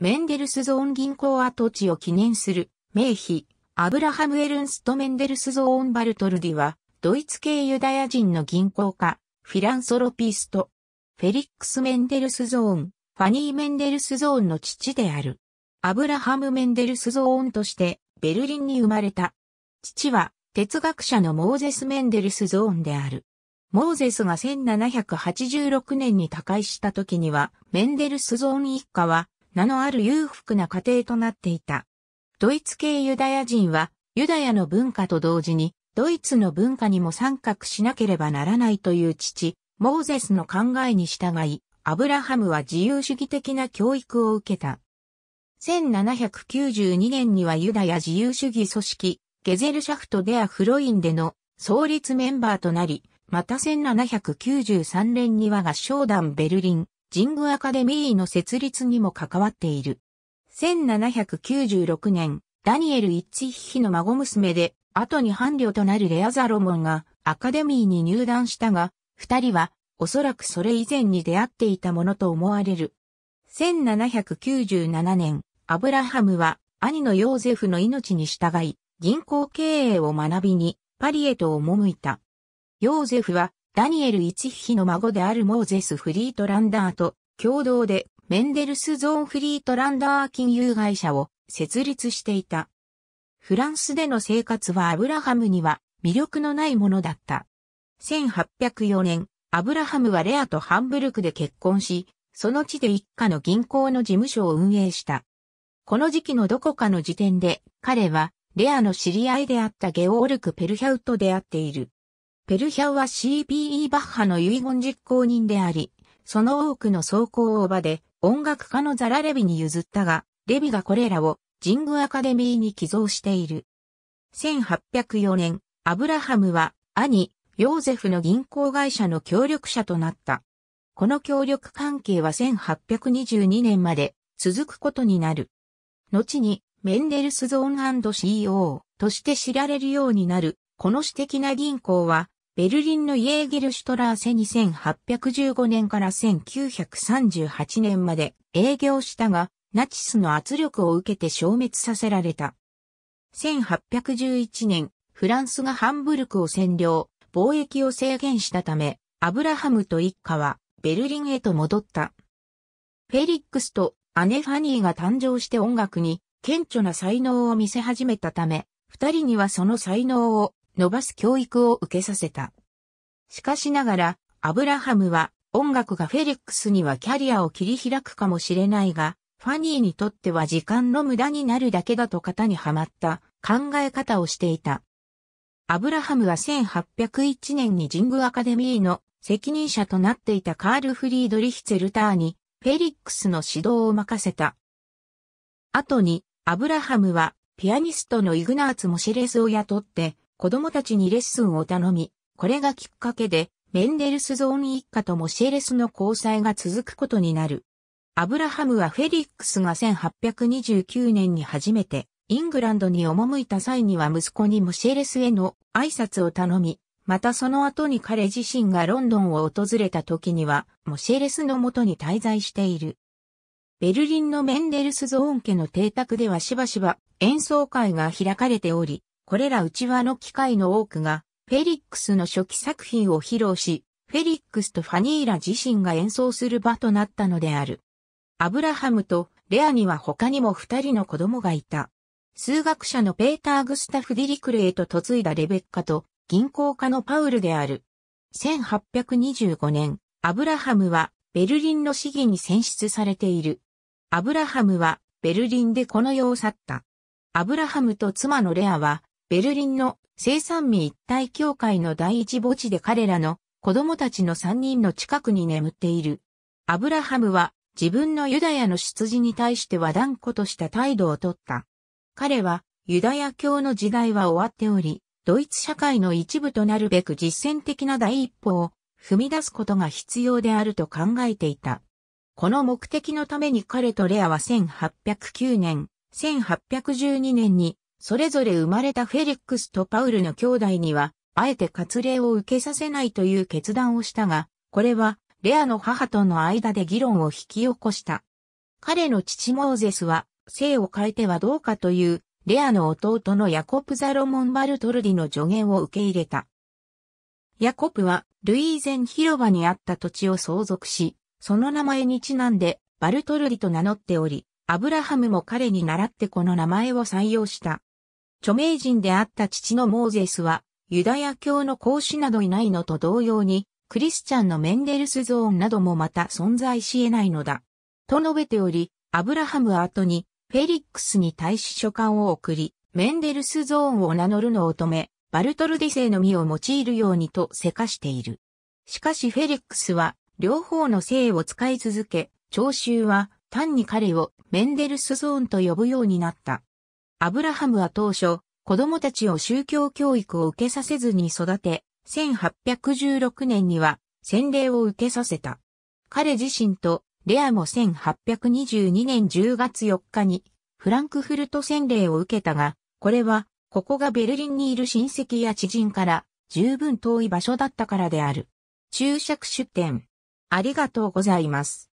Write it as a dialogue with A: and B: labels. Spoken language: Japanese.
A: メンデルスゾーン銀行跡地を記念する名碑、アブラハム・エルンスト・メンデルスゾーン・バルトルディは、ドイツ系ユダヤ人の銀行家、フィランソロピースト、フェリックス・メンデルスゾーン、ファニー・メンデルスゾーンの父である。アブラハム・メンデルスゾーンとしてベルリンに生まれた。父は哲学者のモーゼス・メンデルスゾーンである。モーゼスが1786年に他界した時には、メンデルスゾーン一家は名のある裕福な家庭となっていた。ドイツ系ユダヤ人は、ユダヤの文化と同時に、ドイツの文化にも参画しなければならないという父、モーゼスの考えに従い、アブラハムは自由主義的な教育を受けた。1792年にはユダヤ自由主義組織、ゲゼルシャフト・デア・フロインでの創立メンバーとなり、また1793年には合唱団ベルリン神宮アカデミーの設立にも関わっている。1796年、ダニエルイッヒヒの孫娘で、後に伴侶となるレアザロモンがアカデミーに入団したが、二人はおそらくそれ以前に出会っていたものと思われる。1797年、アブラハムは兄のヨーゼフの命に従い、銀行経営を学びにパリへと赴いた。ヨーゼフはダニエル一比の孫であるモーゼス・フリートランダーと共同でメンデルスゾーン・フリートランダー金融会社を設立していた。フランスでの生活はアブラハムには魅力のないものだった。1804年、アブラハムはレアとハンブルクで結婚し、その地で一家の銀行の事務所を運営した。この時期のどこかの時点で、彼は、レアの知り合いであったゲオールク・ペルヒャウと出会っている。ペルヒャウは CPE バッハの遺言実行人であり、その多くの走行を場で音楽家のザラ・レビに譲ったが、レビがこれらをジングアカデミーに寄贈している。1804年、アブラハムは兄、ヨーゼフの銀行会社の協力者となった。この協力関係は1822年まで続くことになる。後にメンデルスゾーン &CO として知られるようになる。この私的な銀行はベルリンのイエーゲルシュトラーセ2815年から1938年まで営業したが、ナチスの圧力を受けて消滅させられた。1811年、フランスがハンブルクを占領、貿易を制限したため、アブラハムと一家はベルリンへと戻った。フェリックスと姉ファニーが誕生して音楽に顕著な才能を見せ始めたため、二人にはその才能を伸ばす教育を受けさせた。しかしながら、アブラハムは音楽がフェリックスにはキャリアを切り開くかもしれないが、ファニーにとっては時間の無駄になるだけだと型にはまった考え方をしていた。アブラハムは1801年に神宮アカデミーの責任者となっていたカール・フリードリヒツェルターにフェリックスの指導を任せた。後にアブラハムはピアニストのイグナーツ・モシレスを雇って子供たちにレッスンを頼み、これがきっかけで、メンデルスゾーン一家とモシェレスの交際が続くことになる。アブラハムはフェリックスが1829年に初めて、イングランドに赴いた際には息子にモシェレスへの挨拶を頼み、またその後に彼自身がロンドンを訪れた時には、モシェレスのもとに滞在している。ベルリンのメンデルスゾーン家の邸宅ではしばしば演奏会が開かれており、これら内輪の機械の多くが、フェリックスの初期作品を披露し、フェリックスとファニーラ自身が演奏する場となったのである。アブラハムとレアには他にも二人の子供がいた。数学者のペーター・グスタフ・ディリクレへと嫁いだレベッカと銀行家のパウルである。1825年、アブラハムはベルリンの市議に選出されている。アブラハムはベルリンでこの世を去った。アブラハムと妻のレアはベルリンの生産民一体協会の第一墓地で彼らの子供たちの三人の近くに眠っている。アブラハムは自分のユダヤの出自に対しては断固とした態度をとった。彼はユダヤ教の時代は終わっており、ドイツ社会の一部となるべく実践的な第一歩を踏み出すことが必要であると考えていた。この目的のために彼とレアは1809年、1812年にそれぞれ生まれたフェリックスとパウルの兄弟には、あえて割礼を受けさせないという決断をしたが、これは、レアの母との間で議論を引き起こした。彼の父モーゼスは、性を変えてはどうかという、レアの弟のヤコプ・ザロモン・バルトルディの助言を受け入れた。ヤコプは、ルイーゼン広場にあった土地を相続し、その名前にちなんで、バルトルディと名乗っており、アブラハムも彼に習ってこの名前を採用した。著名人であった父のモーゼスは、ユダヤ教の孔子などいないのと同様に、クリスチャンのメンデルスゾーンなどもまた存在し得ないのだ。と述べており、アブラハムは後に、フェリックスに対し書簡を送り、メンデルスゾーンを名乗るのを止め、バルトルディ性の実を用いるようにとせかしている。しかしフェリックスは、両方の性を使い続け、聴衆は単に彼をメンデルスゾーンと呼ぶようになった。アブラハムは当初、子供たちを宗教教育を受けさせずに育て、1816年には洗礼を受けさせた。彼自身とレアも1822年10月4日にフランクフルト洗礼を受けたが、これはここがベルリンにいる親戚や知人から十分遠い場所だったからである。注釈出典。ありがとうございます。